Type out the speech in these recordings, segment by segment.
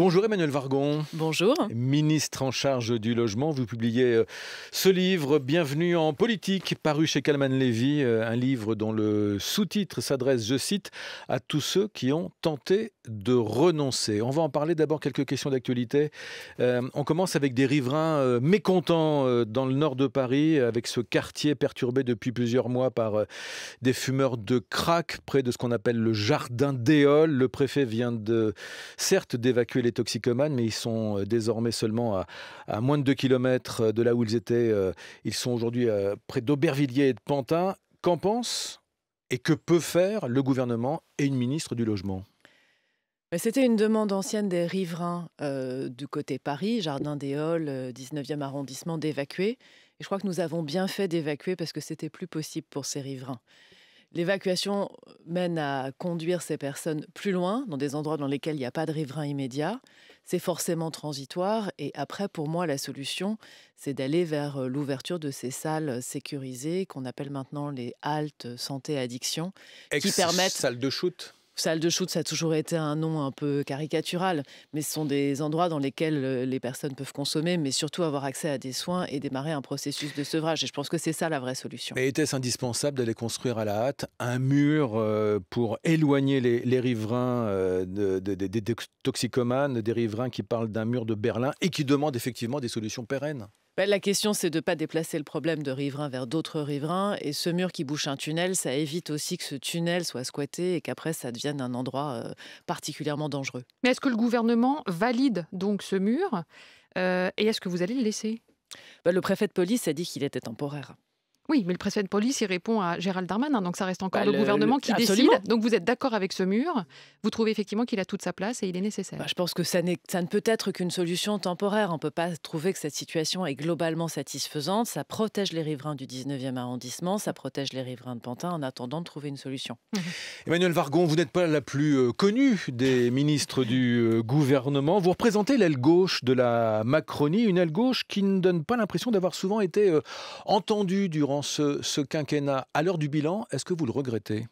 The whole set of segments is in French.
Bonjour Emmanuel Vargon. Bonjour. Ministre en charge du logement, vous publiez euh, ce livre, Bienvenue en politique, paru chez Calman Levy, euh, un livre dont le sous-titre s'adresse, je cite, à tous ceux qui ont tenté de renoncer. On va en parler d'abord quelques questions d'actualité. Euh, on commence avec des riverains euh, mécontents euh, dans le nord de Paris, avec ce quartier perturbé depuis plusieurs mois par des fumeurs de crack près de ce qu'on appelle le jardin d'Éole. Le préfet vient de, certes d'évacuer les toxicomanes, mais ils sont désormais seulement à, moins de 2 km de là où ils étaient. Ils sont aujourd'hui près d'Aubervilliers et de Pantin. Qu'en pense et que peut faire le gouvernement et une ministre du logement c'était une demande ancienne des riverains euh, du côté Paris, Jardin des Halles, 19e euh, arrondissement, d'évacuer. Et je crois que nous avons bien fait d'évacuer parce que c'était plus possible pour ces riverains. L'évacuation mène à conduire ces personnes plus loin, dans des endroits dans lesquels il n'y a pas de riverains immédiats. C'est forcément transitoire. Et après, pour moi, la solution, c'est d'aller vers euh, l'ouverture de ces salles sécurisées qu'on appelle maintenant les haltes santé addiction, qui permettent salles de shoot. Salle de shoot, ça a toujours été un nom un peu caricatural, mais ce sont des endroits dans lesquels euh, les personnes peuvent consommer, mais surtout avoir accès à des soins et démarrer un processus de sevrage. Et je pense que c'est ça la vraie solution. Et était-ce indispensable d'aller construire à la hâte un mur euh, pour éloigner les, riverains euh, des toxicomanes, des riverains qui parlent d'un mur de Berlin et qui demandent effectivement des solutions pérennes bah, la question, c'est de ne pas déplacer le problème de riverains vers d'autres riverains. Et ce mur qui bouche un tunnel, ça évite aussi que ce tunnel soit squatté et qu'après, ça devienne un endroit euh, particulièrement dangereux. Mais est-ce que le gouvernement valide donc ce mur euh, Et est-ce que vous allez le laisser bah, Le préfet de police a dit qu'il était temporaire. Oui, mais le préfet de police, il répond à Gérald Darmanin, donc ça reste encore bah, le, gouvernement qui décide. Donc vous êtes d'accord avec ce mur, vous trouvez effectivement qu'il a toute sa place et il est nécessaire. Bah, je pense que ça, ça ne peut être qu'une solution temporaire. On ne peut pas trouver que cette situation est globalement satisfaisante. Ça protège les riverains du 19e arrondissement, ça protège les riverains de Pantin en attendant de trouver une solution. Mhm. Emmanuel Vargon, vous n'êtes pas la plus euh, connue des ministres du euh, gouvernement. Vous représentez l'aile gauche de la Macronie, une aile gauche qui ne donne pas l'impression d'avoir souvent été euh, entendue durant ce, quinquennat. À l'heure du bilan, est-ce que vous le regrettez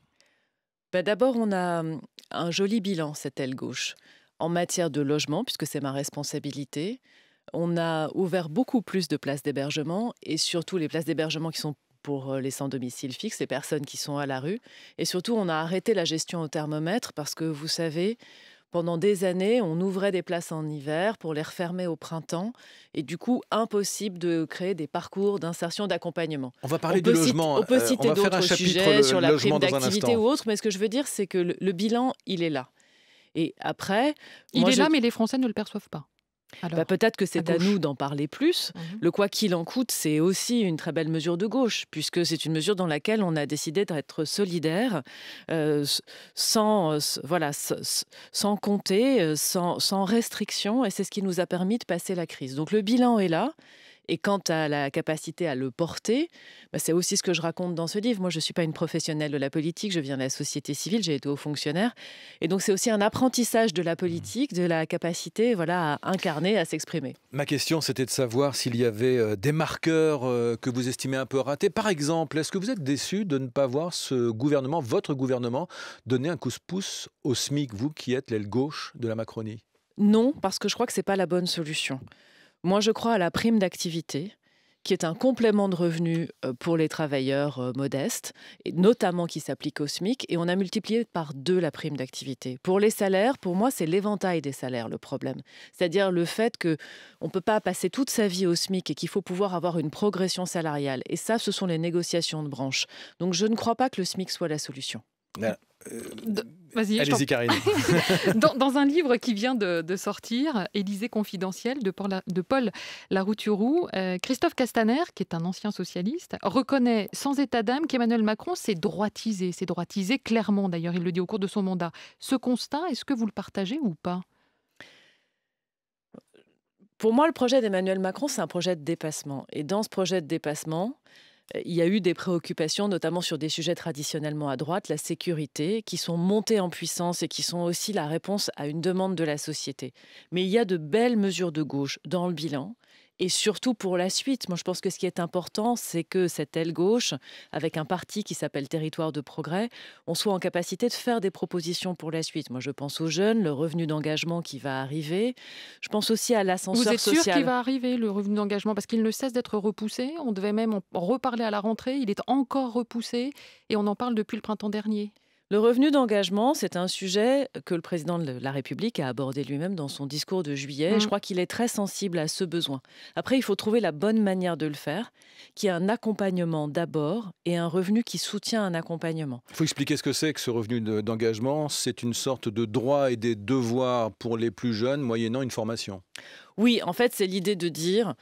ben D'abord, on a hum, un joli bilan, cette aile gauche, en matière de logement, puisque c'est ma responsabilité. On a ouvert beaucoup plus de places d'hébergement et surtout les places d'hébergement qui sont pour euh, les sans-domicile fixe, les personnes qui sont à la rue. Et surtout, on a arrêté la gestion au thermomètre parce que vous savez, pendant des années, on ouvrait des places en hiver pour les refermer au printemps. Et du coup, impossible de créer des parcours d'insertion, d'accompagnement. On va parler du logement. on peut euh, citer d'autres sujets sur la prime d'activité ou autre. Mais ce que je veux dire, c'est que le, bilan, il est là. Et après. Il est là, mais les Français ne le perçoivent pas. Bah, peut-être que c'est à, nous d'en parler plus. Mmh le quoi qu'il en coûte, c'est aussi une très belle mesure de gauche, puisque c'est une mesure dans laquelle on a décidé d'être solidaire, euh, sans, euh, voilà, sans compter, euh, sans, sans restriction, et c'est ce qui nous a permis de passer la crise. Donc le bilan est là. Et quant à la capacité à le porter, bah, c'est aussi ce que je raconte dans ce livre. Moi, je ne suis pas une professionnelle de la politique, je viens de la société civile, j'ai été haut fonctionnaire. Et donc, c'est aussi un apprentissage de la mmh. politique, de la capacité voilà, à incarner, à s'exprimer. Ma question, c'était de savoir s'il y avait euh, des marqueurs euh, que vous estimez un peu ratés. Par exemple, est-ce que vous êtes déçu de ne pas voir ce gouvernement, votre gouvernement, donner un coup de pouce au SMIC, vous qui êtes l'aile gauche de la Macronie non, parce que je crois que ce n'est pas la bonne solution. Moi, je crois à la prime d'activité qui est un complément de revenu euh, pour les travailleurs euh, modestes, notamment qui s'applique au SMIC, et on a multiplié par deux la prime d'activité. Pour les salaires, pour moi, c'est l'éventail des salaires le problème. C'est-à-dire le fait qu'on ne peut pas passer toute sa vie au SMIC et qu'il faut pouvoir avoir une progression salariale. Et ça, ce sont les négociations de branche. Donc je ne crois pas que le SMIC soit la solution. Ah, euh, allez-y, Karine. dans, un livre qui vient de, sortir, Élysée confidentielle de Paul, de Paul Larouturou, euh, Christophe Castaner, qui est un ancien socialiste, reconnaît sans état d'âme qu'Emmanuel Macron s'est droitisé, s'est droitisé clairement d'ailleurs, il le dit au cours de son mandat. Ce constat, est-ce que vous le partagez ou pas Pour moi, le projet d'Emmanuel Macron, c'est un projet de dépassement. Et dans ce projet de dépassement, il y a eu des préoccupations, notamment sur des sujets traditionnellement à droite, la sécurité, qui sont montées en puissance et qui sont aussi la réponse à une demande de la société. Mais il y a de belles mesures de gauche dans le bilan et surtout pour la suite. Moi, je pense que ce qui est important, c'est que cette aile gauche, avec un parti qui s'appelle Territoire de progrès, on soit en capacité de faire des propositions pour la suite. Moi, je pense aux jeunes, le revenu d'engagement qui va arriver. Je pense aussi à l'ascenseur social. Vous êtes sûr qu'il va arriver, le revenu d'engagement Parce qu'il ne cesse d'être repoussé. On devait même en reparler à la rentrée. Il est encore repoussé et on en parle depuis le printemps dernier. Le revenu d'engagement, c'est un sujet que le président de la République a abordé lui-même dans son discours de juillet. je mm. crois qu'il est très sensible à ce besoin. Après, il faut trouver la bonne manière de le faire, qui est un accompagnement d'abord et un revenu qui soutient un accompagnement. Il faut expliquer ce que c'est que ce revenu d'engagement. C'est une sorte de droit et des devoirs pour les plus jeunes, moyennant une formation. Oui, en fait, c'est l'idée de dire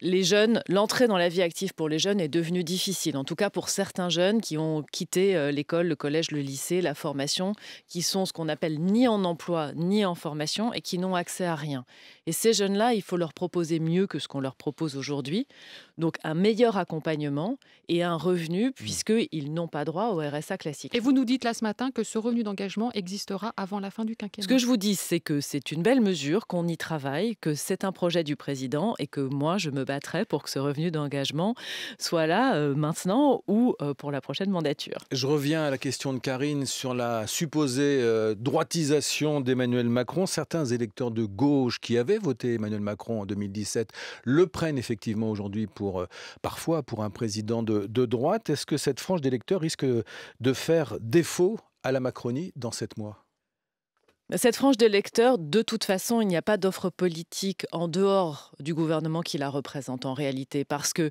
les jeunes, l'entrée dans la vie active pour les jeunes est devenue difficile, en tout cas pour certains jeunes qui ont quitté euh, l'école, le collège, le lycée, la formation, qui sont ce qu'on appelle ni en emploi ni en formation et qui n'ont accès à rien. Et ces jeunes-là, il faut leur proposer mieux que ce qu'on leur propose aujourd'hui, donc un meilleur accompagnement et un revenu mmh. puisqu'ils n'ont pas droit au RSA classique. Et vous nous dites là ce matin que ce revenu d'engagement existera avant la fin du quinquennat. Ce que je vous dis, c'est que c'est une belle mesure, qu'on y travaille, que c'est un projet du président et que moi, je me battrait pour que ce revenu d'engagement soit là euh, maintenant ou euh, pour la prochaine mandature. Je reviens à la question de Karine sur la supposée euh, droitisation d'Emmanuel Macron. Certains électeurs de gauche qui avaient voté Emmanuel Macron en 2017 le prennent effectivement aujourd'hui pour parfois pour un président de, de droite. Est-ce que cette frange d'électeurs risque de faire défaut à la Macronie dans sept mois cette frange d'électeurs, de toute façon, il n'y a pas d'offre politique en dehors du gouvernement qui la représente en réalité, parce que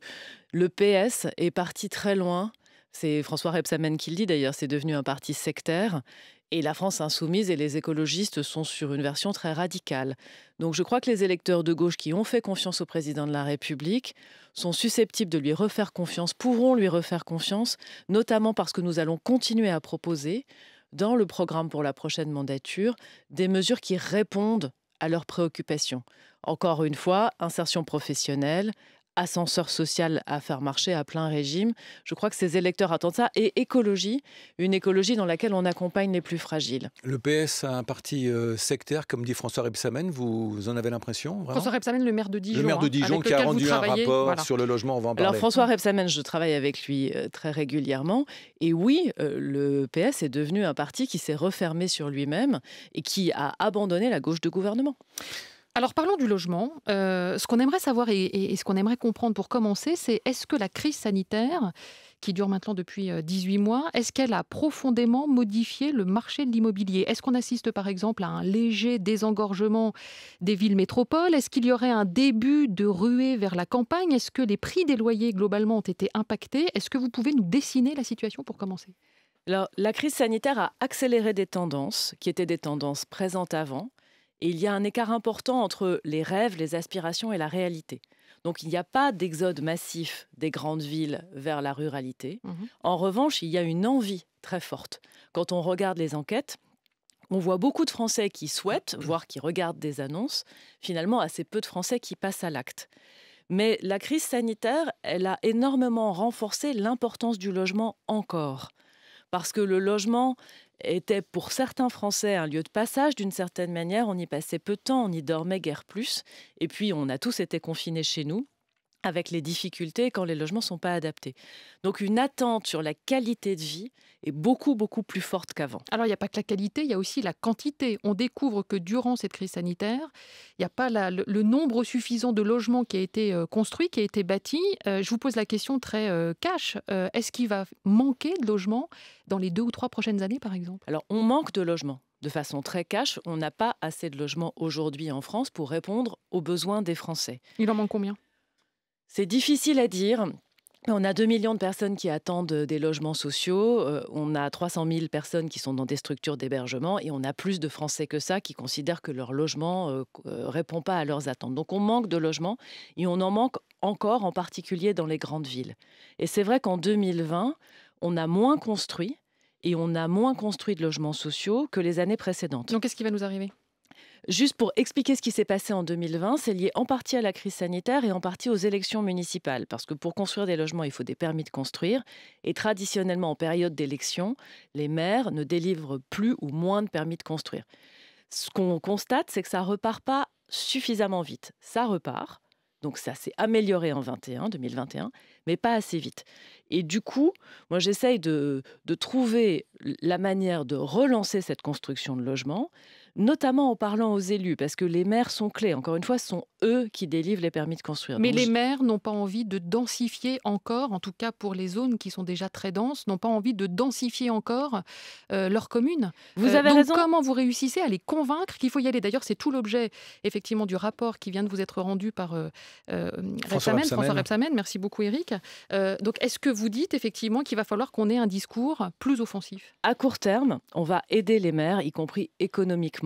le PS est parti très loin. C'est François Rebsamen qui le dit d'ailleurs, c'est devenu un parti sectaire. Et la France insoumise et les écologistes sont sur une version très radicale. Donc je crois que les électeurs de gauche qui ont fait confiance au président de la République sont susceptibles de lui refaire confiance, pourront lui refaire confiance, notamment parce que nous allons continuer à proposer dans le programme pour la prochaine mandature des mesures qui répondent à leurs préoccupations. Encore une fois, insertion professionnelle, ascenseur social à faire marcher à plein régime. Je crois que ces électeurs attendent ça. Et écologie, une écologie dans laquelle on accompagne les plus fragiles. Le PS a un parti euh, sectaire, comme dit François Rebsamen. Vous en avez l'impression François Rebsamen, le maire de Dijon. Le maire de hein, Dijon qui a rendu un rapport sur le logement. On va en parler. Alors François Rebsamen, je travaille avec lui euh, très régulièrement. Et oui, euh, le PS est devenu un parti qui s'est refermé sur lui-même et qui a abandonné la gauche de gouvernement. Alors parlons du logement. Euh, ce qu'on aimerait savoir et, ce qu'on aimerait comprendre pour commencer, c'est est-ce que la crise sanitaire, qui dure maintenant depuis 18 euh, mois, est-ce qu'elle a profondément modifié le marché de l'immobilier Est-ce qu'on assiste par exemple à un léger désengorgement des villes métropoles Est-ce qu'il y aurait un début de ruée vers la campagne Est-ce que les prix des loyers globalement ont été impactés Est-ce que vous pouvez nous dessiner la situation pour commencer alors, la crise sanitaire a accéléré des tendances qui étaient des tendances présentes avant, il y a un écart important entre les rêves, les aspirations et la réalité. Donc il n'y a pas d'exode massif des grandes villes vers la ruralité. Mmh en revanche, il y a une envie très forte. Quand on regarde les enquêtes, on voit beaucoup de Français qui souhaitent, mmh. voire qui regardent des annonces, finalement assez peu de Français qui passent à l'acte. Mais la crise sanitaire, elle a énormément renforcé l'importance du logement encore. Parce que le logement était pour certains Français un lieu de passage d'une certaine manière. On y passait peu de temps, on y dormait guère plus. Et puis on a tous été confinés chez nous avec les difficultés quand les logements ne sont pas adaptés. Donc une attente sur la qualité de vie est beaucoup, beaucoup plus forte qu'avant. Alors il n'y a pas que la qualité, il y a aussi la quantité. On découvre que durant cette crise sanitaire, il n'y a pas le, nombre suffisant de logements qui a été euh, construit, qui a été bâti. Euh, je vous pose la question très euh, cash. Est-ce qu'il va manquer de logements dans les deux ou trois prochaines années, par exemple Alors on manque de logements de façon très cash, on n'a pas assez de logements aujourd'hui en France pour répondre aux besoins des Français. Il en manque combien c'est difficile à dire. On a 2 millions de personnes qui attendent euh, des logements sociaux, euh, on a 300 000 personnes qui sont dans des structures d'hébergement et on a plus de Français que ça qui considèrent que leur logement ne euh, répond pas à leurs attentes. Donc on manque de logements et on en manque encore en particulier dans les grandes villes. Et c'est vrai qu'en 2020, on a moins construit et on a moins construit de logements sociaux que les années précédentes. Donc qu'est-ce qui va nous arriver Juste pour expliquer ce qui s'est passé en 2020, c'est lié en partie à la crise sanitaire et en partie aux élections municipales, parce que pour construire des logements, il faut des permis de construire, et traditionnellement en période d'élection, les maires ne délivrent plus ou moins de permis de construire. Ce qu'on constate, c'est que ça repart pas suffisamment vite. Ça repart, donc ça s'est amélioré en 21, 2021, mais pas assez vite. Et du coup, moi j'essaye de, trouver la manière de relancer cette construction de logements, notamment en parlant aux élus, parce que les maires sont clés. Encore une fois, ce sont eux qui délivrent les permis de construire. Mais les maires n'ont pas envie de densifier encore, en tout cas pour les zones qui sont déjà très denses, n'ont pas envie de densifier encore euh, leur commune. Vous euh, avez raison. Comment vous réussissez à les convaincre qu'il faut y aller D'ailleurs, c'est tout l'objet effectivement du rapport qui vient de vous être rendu par euh, François, Repsamen, Merci beaucoup, Eric. donc, est-ce que vous dites effectivement qu'il va falloir qu'on ait un discours plus offensif À court terme, on va aider les maires, y compris économiquement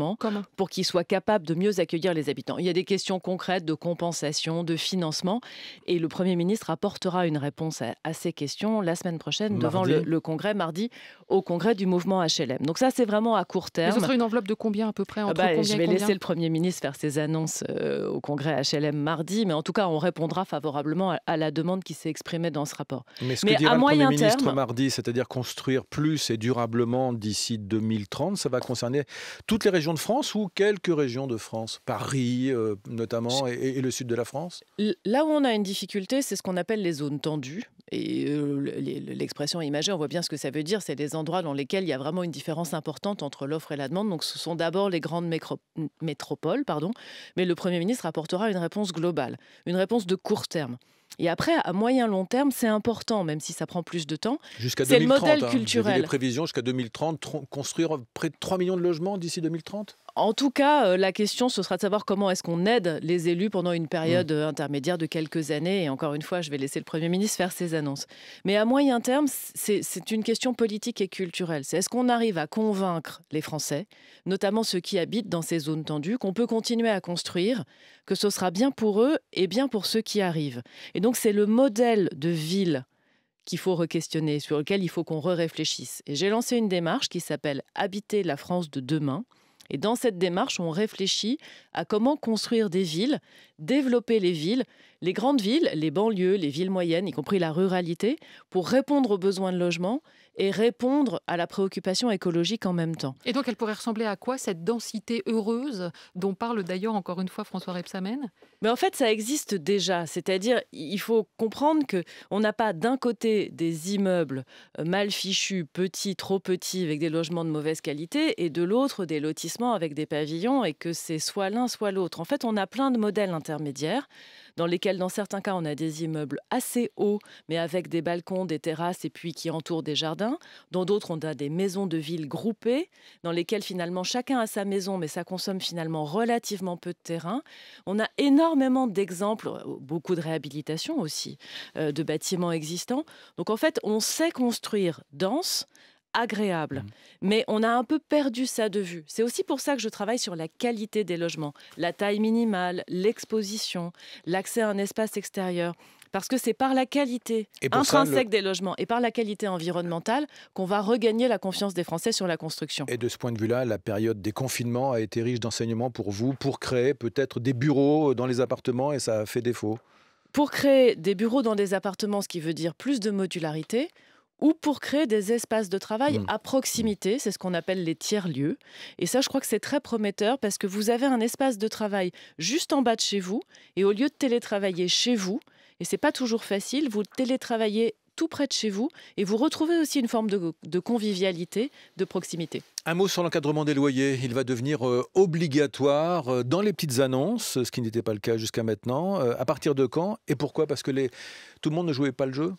pour qu'ils soient capables de mieux accueillir les habitants. Il y a des questions concrètes de compensation, de financement, et le Premier ministre apportera une réponse à, ces questions la semaine prochaine devant le, Congrès, mardi, au Congrès du mouvement HLM. Donc ça, c'est vraiment à court terme. Mais ce sera une enveloppe de combien à peu près entre ah bah, Je vais laisser le Premier ministre faire ses annonces euh, au Congrès HLM mardi, mais en tout cas, on répondra favorablement à, la demande qui s'est exprimée dans ce rapport. Mais ce que dira le Premier ministre mardi, c'est-à-dire construire plus et durablement d'ici 2030, ça va concerner toutes les régions de France ou quelques régions de France Paris euh, notamment et, le sud de la France Là où on a une difficulté, c'est ce qu'on appelle les zones tendues. Et euh, l'expression imagée, on voit bien ce que ça veut dire. C'est des endroits dans lesquels il y a vraiment une différence importante entre l'offre et la demande. Donc ce sont d'abord les grandes métropoles, pardon. mais le Premier ministre apportera une réponse globale, une réponse de court terme. Et après, à moyen long terme, c'est important, même si ça prend plus de temps. Jusqu'à 2030. C'est le modèle hein. culturel. Les prévisions jusqu'à 2030, construire près de 3 millions de logements d'ici 2030 en tout cas, euh, la question, ce sera de savoir comment est-ce qu'on aide les élus pendant une période mm. euh, intermédiaire de quelques années. Et encore une fois, je vais laisser le Premier ministre faire ses annonces. Mais à moyen terme, c'est une question politique et culturelle. C'est est-ce qu'on arrive à convaincre les Français, notamment ceux qui habitent dans ces zones tendues, qu'on peut continuer à construire, que ce sera bien pour eux et bien pour ceux qui arrivent. Et donc, c'est le modèle de ville qu'il faut re-questionner, sur lequel il faut qu'on re-réfléchisse. Et j'ai lancé une démarche qui s'appelle Habiter la France de demain et dans cette démarche, on réfléchit à comment construire des villes, développer les villes, les grandes villes, les banlieues, les villes moyennes, y compris la ruralité, pour répondre aux besoins de logement et répondre à la préoccupation écologique en même temps. Et donc elle pourrait ressembler à quoi cette densité heureuse dont parle d'ailleurs encore une fois François Rebsamen Mais en fait ça existe déjà, c'est-à-dire il faut comprendre que on n'a pas d'un côté des immeubles euh, mal fichus, petits, trop petits avec des logements de mauvaise qualité et de l'autre des lotissements avec des pavillons et que c'est soit l'un soit l'autre. En fait, on a plein de modèles intermédiaires dans lesquels, dans certains cas, on a des immeubles assez hauts, mais avec des balcons, des terrasses et puis qui entourent des jardins. Dans d'autres, on a des maisons de ville groupées, dans lesquelles finalement chacun a sa maison, mais ça consomme finalement relativement peu de terrain. On a énormément d'exemples, beaucoup de réhabilitations aussi, euh, de bâtiments existants. Donc en fait, on sait construire dense, agréable. Mm. Mais on a un peu perdu ça de vue. C'est aussi pour ça que je travaille sur la qualité des logements, la taille minimale, l'exposition, l'accès à un espace extérieur. Parce que c'est par la qualité intrinsèque des logements et par la qualité environnementale qu'on va regagner la confiance des Français sur la construction. Et de ce point de vue-là, la période des confinements a été riche d'enseignements pour vous, pour créer peut-être des bureaux dans les appartements et ça a fait défaut pour créer des bureaux dans des appartements, ce qui veut dire plus de modularité, ou pour créer des espaces de travail mmh. à proximité, c'est ce qu'on appelle les tiers-lieux. Et ça, je crois que c'est très prometteur parce que vous avez un espace de travail juste en bas de chez vous, et au lieu de télétravailler chez vous, et c'est pas toujours facile, vous télétravaillez tout près de chez vous et vous retrouvez aussi une forme de, convivialité, de proximité. Un mot sur l'encadrement des loyers. Il va devenir euh, obligatoire euh, dans les petites annonces, ce qui n'était pas le cas jusqu'à maintenant. Euh, à partir de quand et pourquoi Parce que tout le monde ne jouait pas le jeu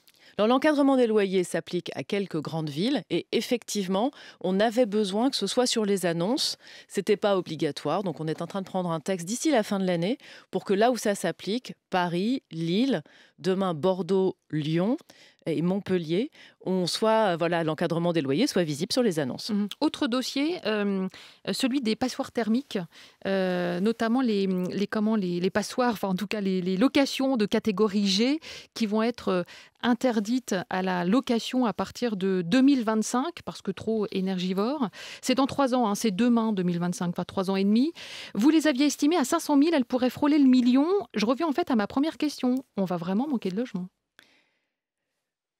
l'encadrement des loyers s'applique à quelques grandes villes et effectivement, on avait besoin que ce soit sur les annonces. C'était pas obligatoire, donc on est en train de prendre un texte d'ici la fin de l'année pour que là où ça s'applique, Paris, Lille, demain Bordeaux, Lyon, et Montpellier, on soit euh, voilà l'encadrement des loyers soit visible sur les annonces. Mmh. Autre dossier, euh, celui des passoires thermiques, euh, notamment les, les, passoires, en tout cas les, locations de catégorie G qui vont être interdites à la location à partir de 2025 parce que trop énergivores. C'est dans trois ans, hein, c'est demain 2025, pas trois ans et demi. Vous les aviez estimées à 500 000, elles pourraient frôler le million. Je reviens en fait à ma première question. On va vraiment manquer de logements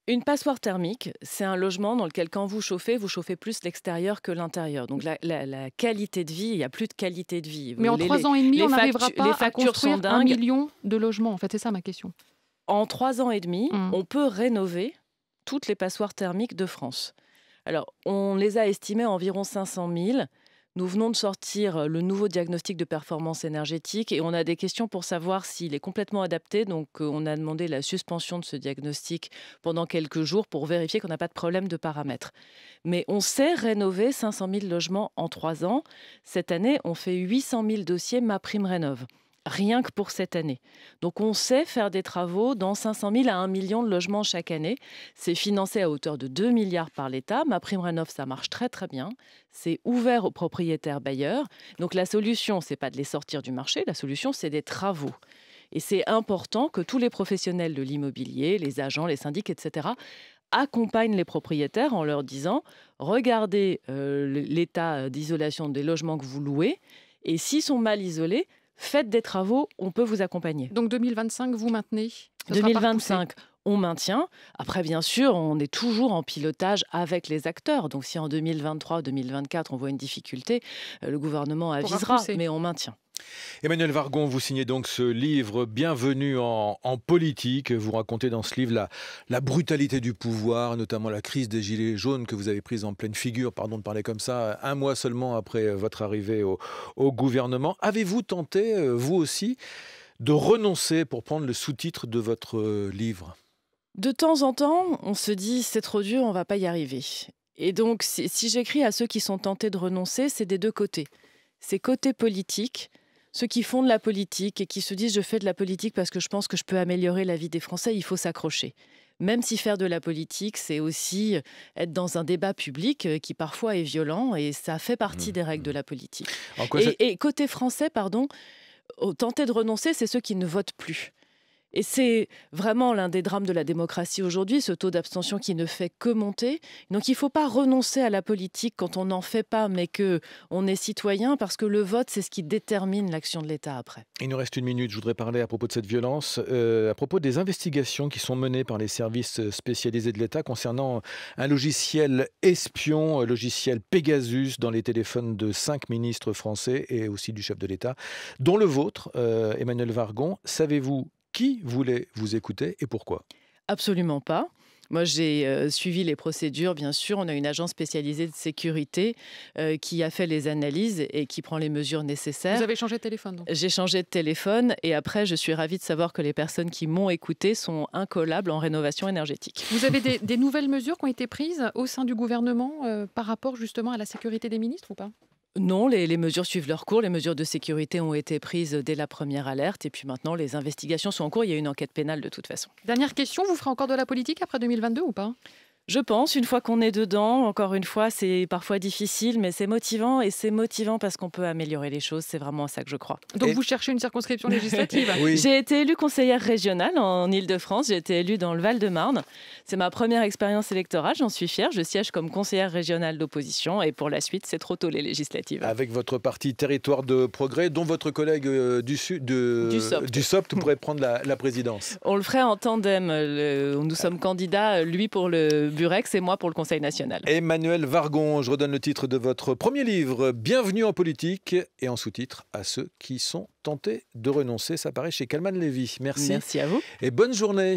une passoire thermique, c'est un logement dans lequel quand vous chauffez, vous chauffez plus l'extérieur que l'intérieur. Donc la, qualité de vie, il n'y a plus de qualité de vie. Mais en trois ans et demi, on n'arrivera pas les à construire un million de logements. En fait, c'est ça ma question. En trois ans et demi, mmh. on peut rénover toutes les passoires thermiques de France. Alors, on les a estimées à environ 500 000. Nous venons de sortir euh, le nouveau diagnostic de performance énergétique et on a des questions pour savoir s'il est complètement adapté. Donc, euh, on a demandé la suspension de ce diagnostic pendant quelques jours pour vérifier qu'on n'a pas de problème de paramètres. Mais on sait rénover 500 000 logements en trois ans. Cette année, on fait 800 000 dossiers MaPrimeRénov' rien que pour cette année. Donc on sait faire des travaux dans 500 000 à 1 million de logements chaque année. C'est financé à hauteur de 2 milliards par l'État. Ma prime rénov, ça marche très très bien. C'est ouvert aux propriétaires bailleurs. Donc la solution, c'est pas de les sortir du marché, la solution, c'est des travaux. Et c'est important que tous les professionnels de l'immobilier, les agents, les syndics, etc., accompagnent les propriétaires en leur disant, regardez euh, l'état euh, d'isolation des logements que vous louez, et s'ils sont mal isolés, faites des travaux, on peut vous accompagner. Donc 2025, vous maintenez 2025, on maintient. Après, bien sûr, on est toujours en pilotage avec les acteurs. Donc si en 2023-2024, on voit une difficulté, euh, le gouvernement avisera, mais on maintient. Emmanuel Vargon, vous signez donc ce livre Bienvenue en, politique. Vous racontez dans ce livre la, brutalité du pouvoir, notamment la crise des Gilets jaunes que vous avez prise en pleine figure, pardon de parler comme ça, un mois seulement après euh, votre arrivée au, gouvernement. Avez-vous tenté, euh, vous aussi, de renoncer pour prendre le sous-titre de votre euh, livre De temps en temps, on se dit c'est trop dur, on ne va pas y arriver. Et donc, si j'écris à ceux qui sont tentés de renoncer, c'est des deux côtés. C'est côté politique, ceux qui font de la politique et qui se disent je fais de la politique parce que je pense que je peux améliorer la vie des Français, il faut s'accrocher. Même si faire de la politique, c'est aussi euh, être dans un débat public euh, qui parfois est violent et ça fait partie mmh, des règles mmh. de la politique. Et, côté français, pardon, tenter de renoncer, c'est ceux qui ne votent plus. Et c'est vraiment l'un des drames de la démocratie aujourd'hui, ce taux d'abstention qui ne fait que monter. Donc il ne faut pas renoncer à la politique quand on n'en fait pas, mais que on est citoyen, parce que le vote, c'est ce qui détermine l'action de l'État après. Il nous reste une minute. Je voudrais parler à propos de cette violence, euh, à propos des investigations qui sont menées par les services spécialisés de l'État concernant un logiciel espion, logiciel Pegasus, dans les téléphones de cinq ministres français et aussi du chef de l'État, dont le vôtre, euh, Emmanuel Vargon. Savez-vous qui voulait vous écouter et pourquoi Absolument pas. Moi, j'ai euh, suivi les procédures, bien sûr. On a une agence spécialisée de sécurité euh, qui a fait les analyses et qui prend les mesures nécessaires. Vous avez changé de téléphone J'ai changé de téléphone et après, je suis ravie de savoir que les personnes qui m'ont écouté sont incollables en rénovation énergétique. Vous avez des, nouvelles mesures qui ont été prises au sein du gouvernement euh, par rapport justement à la sécurité des ministres ou pas non, les, mesures suivent leur cours. Les mesures de sécurité ont été prises dès la première alerte. Et puis maintenant, les investigations sont en cours. Il y a une enquête pénale de toute façon. Dernière question, vous ferez encore de la politique après 2022 ou pas je pense, une fois qu'on est dedans, encore une fois, c'est parfois difficile, mais c'est motivant et c'est motivant parce qu'on peut améliorer les choses. C'est vraiment ça que je crois. Donc vous cherchez une circonscription législative oui. J'ai été élue conseillère régionale en Ile-de-France. J'ai été élue dans le Val-de-Marne. C'est ma première expérience électorale. J'en suis fière. Je siège comme conseillère régionale d'opposition et pour la suite, c'est trop tôt les législatives. Avec votre parti Territoire de Progrès, dont votre collègue euh, du, sud, de, du SOPT, pourrait prendre la, présidence. On le ferait en tandem. nous sommes candidats, lui pour le Burex et moi pour le Conseil national. Emmanuel Vargon, je redonne le titre de votre premier livre, Bienvenue en politique, et en sous-titre à ceux qui sont tentés de renoncer. Ça paraît chez Calman Lévy. Merci. Merci à vous. Et bonne journée.